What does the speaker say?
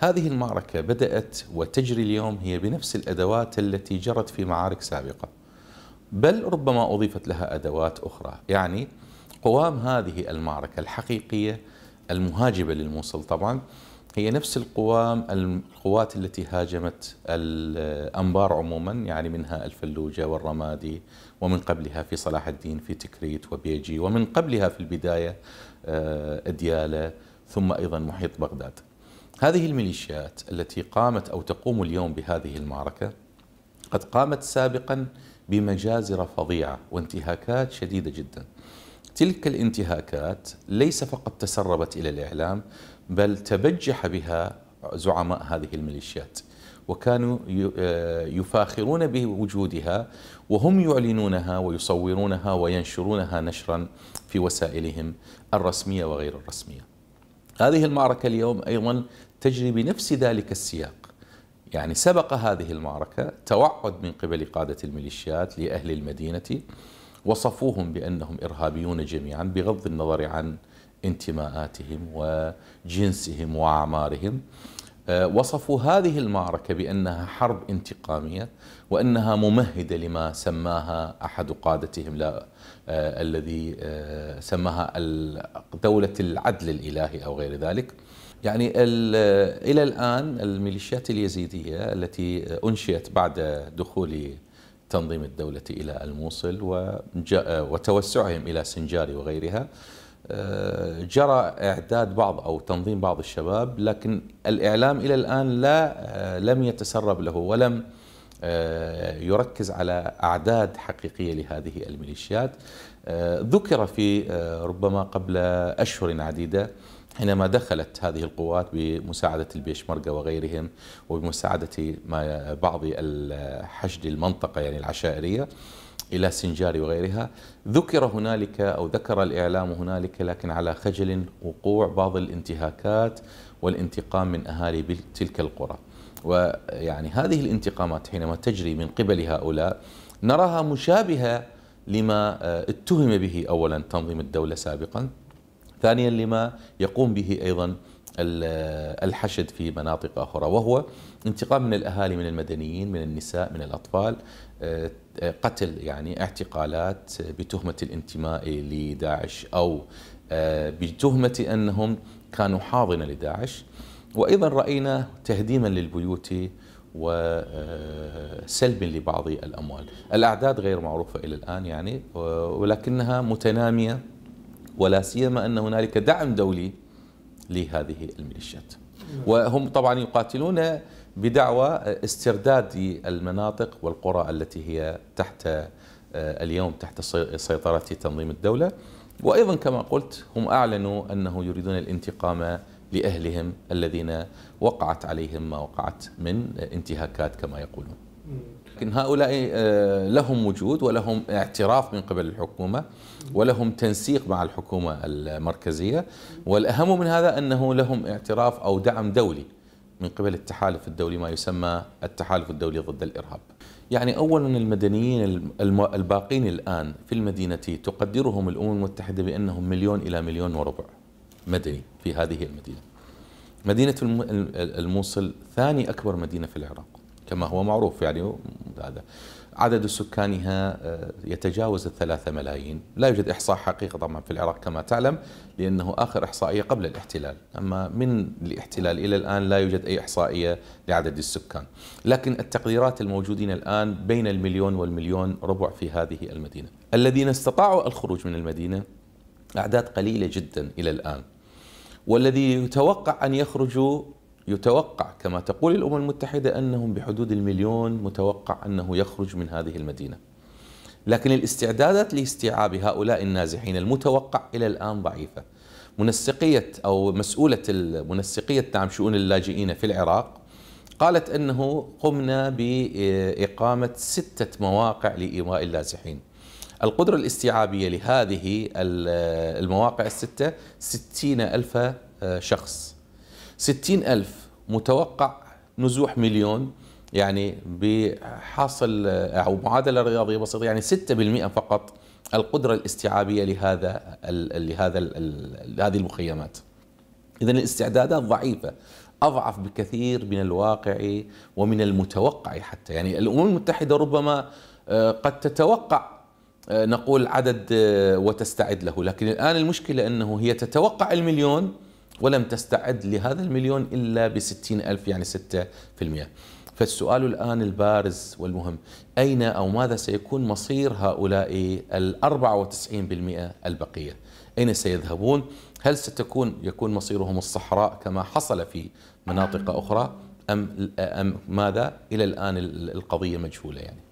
هذه المعركة بدأت وتجري اليوم هي بنفس الأدوات التي جرت في معارك سابقة بل ربما أضيفت لها أدوات أخرى يعني قوام هذه المعركة الحقيقية المهاجبة للموصل طبعا هي نفس القوام القوات التي هاجمت الأنبار عموما يعني منها الفلوجة والرمادي ومن قبلها في صلاح الدين في تكريت وبيجي ومن قبلها في البداية أديالة آه، ثم أيضا محيط بغداد هذه الميليشيات التي قامت أو تقوم اليوم بهذه المعركة قد قامت سابقا بمجازر فظيعة وانتهاكات شديدة جدا تلك الانتهاكات ليس فقط تسربت إلى الإعلام بل تبجح بها زعماء هذه الميليشيات وكانوا آه، يفاخرون بوجودها وهم يعلنونها ويصورونها وينشرونها نشرا في وسائلهم الرسميه وغير الرسميه. هذه المعركة اليوم أيضا تجري بنفس ذلك السياق يعني سبق هذه المعركة توعد من قبل قادة الميليشيات لأهل المدينة وصفوهم بأنهم إرهابيون جميعا بغض النظر عن انتماءاتهم وجنسهم وأعمارهم آه، وصفوا هذه المعركة بأنها حرب انتقامية وأنها ممهدة لما سماها أحد قادتهم لا آه، الذي آه، سماها دولة العدل الإلهي أو غير ذلك يعني إلى الآن الميليشيات اليزيدية التي أنشئت بعد دخول تنظيم الدولة إلى الموصل وتوسعهم إلى سنجاري وغيرها آه، جرى اعداد بعض او تنظيم بعض الشباب لكن الاعلام الى الان لا آه، لم يتسرب له ولم آه، يركز على اعداد حقيقيه لهذه الميليشيات ذكر في ربما قبل اشهر عديده حينما دخلت هذه القوات بمساعدة البيشمركة وغيرهم وبمساعدة ما بعض الحشد المنطقة يعني العشائرية إلى سنجار وغيرها ذكر هنالك أو ذكر الإعلام هنالك لكن على خجل وقوع بعض الانتهاكات والانتقام من أهالي تلك القرى ويعني هذه الانتقامات حينما تجري من قبل هؤلاء نراها مشابهة لما آه، اتهم به أولا تنظيم الدولة سابقا ثانيا لما يقوم به أيضا آه، الحشد في مناطق أخرى وهو انتقام من الأهالي من المدنيين من النساء من الأطفال آه، قتل يعني اعتقالات بتهمة الانتماء لداعش أو آه، بتهمة أنهم كانوا حاضنة لداعش وأيضا رأينا تهديما للبيوت وسلب آه، لبعض الأموال الأعداد غير معروفة إلى الآن يعني ولكنها متنامية ولا سيما أن هنالك دعم دولي لهذه الميليشيات وهم طبعا يقاتلون بدعوى استرداد المناطق والقرى التي هي تحت آه، اليوم تحت سيطرة تنظيم الدولة وأيضا كما قلت هم أعلنوا أنه يريدون الانتقام لأهلهم الذين وقعت عليهم ما وقعت من انتهاكات كما يقولون لكن هؤلاء آه، لهم وجود ولهم اعتراف من قبل الحكومة ولهم تنسيق مع الحكومة المركزية والأهم من هذا أنه لهم اعتراف أو دعم دولي من قبل التحالف الدولي ما يسمى التحالف الدولي ضد الإرهاب يعني أولا المدنيين الباقين الآن في المدينة تقدرهم الأمم المتحدة بأنهم مليون إلى مليون وربع مدني في هذه المدينة مدينة الموصل ثاني أكبر مدينة في العراق كما هو معروف يعني بغداد عدد سكانها آه، يتجاوز الثلاثة ملايين لا يوجد إحصاء حقيقي طبعا في العراق كما تعلم لأنه آخر إحصائية قبل الاحتلال أما من الاحتلال إلى الآن لا يوجد أي إحصائية لعدد السكان لكن التقديرات الموجودين الآن بين المليون والمليون ربع في هذه المدينة الذين استطاعوا الخروج من المدينة أعداد قليلة جدا إلى الآن والذي يتوقع أن يخرجوا يتوقع كما تقول الأمم المتحدة أنهم بحدود المليون متوقع أنه يخرج من هذه المدينة لكن الاستعدادات لاستيعاب هؤلاء النازحين المتوقع إلى الآن ضعيفة منسقية أو مسؤولة منسقية دعم شؤون اللاجئين في العراق قالت أنه قمنا بإقامة ستة مواقع لإيواء اللازحين. القدرة الاستيعابية لهذه المواقع الستة ستين ألف شخص ستين ألف متوقع نزوح مليون يعني بحاصل أو معادلة رياضية بسيطة يعني 6% فقط القدرة الاستيعابية لهذا ال لهذا ال المخيمات إذا الاستعدادات ضعيفة أضعف بكثير من الواقع ومن المتوقع حتى يعني الأمم المتحدة ربما آه، قد تتوقع آه، نقول عدد آه، وتستعد له لكن الآن المشكلة أنه هي تتوقع المليون ولم تستعد لهذا المليون إلا بستين ألف يعني ستة في المئة فالسؤال الآن البارز والمهم أين أو ماذا سيكون مصير هؤلاء الأربعة وتسعين بالمئة البقية أين سيذهبون هل ستكون يكون مصيرهم الصحراء كما حصل في مناطق أخرى أم, أم ماذا إلى الآن القضية مجهولة يعني